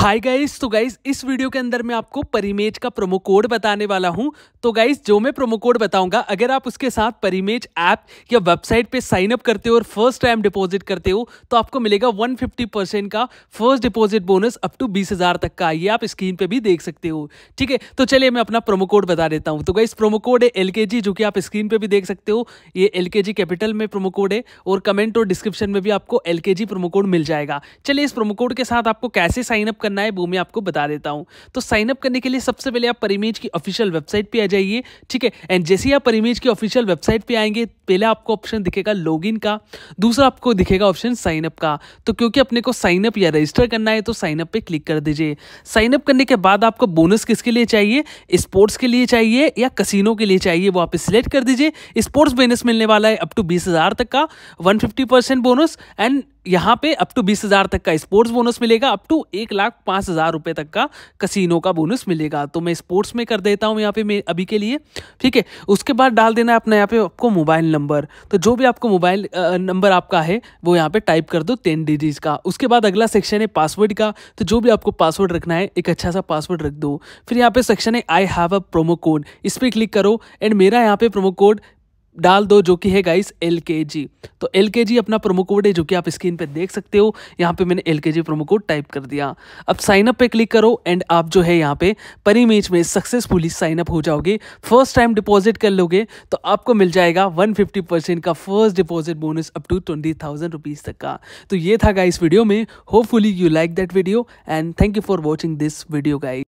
हाय guys तो guys इस video के अंदर मैं आपको परिमेज का प्रोमो कोड बताने वाला हूं तो गाइस जो मैं प्रोमो कोड बताऊंगा अगर आप उसके साथ परिमेज ऐप या वेबसाइट पे साइन अप करते हो और फर्स्ट टाइम डिपॉजिट करते हो तो आपको मिलेगा 150 परसेंट का first deposit bonus up to बीस हजार तक का ये आप स्क्रीन पर भी देख सकते हो ठीक है तो चलिए मैं अपना प्रोमो कोड बता देता हूँ तो गाइस प्रोमो कोड है एल जो कि आप स्क्रीन पर भी देख सकते हो ये एल कैपिटल में प्रोमो कोड है और कमेंट और डिस्क्रिप्शन में भी आपको एल प्रोमो कोड मिल जाएगा चलिए इस प्रोमो कोड के साथ आपको कैसे साइन अप करना है वो मैं आपको बता देता हूँ तो साइनअप करने के लिए सबसे पहले आप परिमेज की ऑफिशियल वेबसाइट पर आ जाइए ठीक है एंड जैसे ही आप परिमेज की ऑफिशियल वेबसाइट पर आएंगे पहले आपको ऑप्शन दिखेगा लॉगिन का दूसरा आपको दिखेगा ऑप्शन साइनअप का तो क्योंकि अपने को साइनअप या रजिस्टर करना है तो साइनअप पे क्लिक कर दीजिए साइनअप करने के बाद आपको बोनस किसके लिए चाहिए स्पोर्ट्स के लिए चाहिए या कसिनो के लिए चाहिए वो आप सिलेक्ट कर दीजिए स्पोर्ट्स बोनस मिलने वाला है अप टू बीस हज़ार तक का one fifty percent bonus and यहाँ पे अप टू बीस हज़ार तक का स्पोर्ट्स बोनस मिलेगा अप टू एक लाख पाँच हज़ार रुपये तक का कसिनो का बोनस मिलेगा तो मैं स्पोर्ट्स में कर देता हूँ यहाँ पे मैं अभी के लिए ठीक है उसके बाद डाल देना है अपना यहाँ पे आपको मोबाइल नंबर नंबर तो जो भी आपको मोबाइल नंबर आपका है वो यहाँ पे टाइप कर दो टेन डिजिट का उसके बाद अगला सेक्शन है पासवर्ड का तो जो भी आपको पासवर्ड रखना है एक अच्छा सा पासवर्ड रख दो फिर यहाँ पे सेक्शन है I have a promo code इस पर क्लिक करो एंड मेरा यहाँ पे प्रोमो कोड डाल दो जो कि है गाइस एल के जी तो एल के जी अपना प्रोमो कोड है जो कि आप स्क्रीन पे देख सकते हो यहाँ पे मैंने एल के जी प्रोमो कोड टाइप कर दिया अब साइन अप पे क्लिक करो एंड आप जो है यहाँ पे परी इमेज में सक्सेसफुली साइन अप हो जाओगे फर्स्ट टाइम डिपॉजिट कर लोगे तो आपको मिल जाएगा 150 परसेंट का first deposit bonus up to twenty thousand rupees तक का तो ये था गाइस वीडियो में hopefully you like that video and thank you for watching this video guys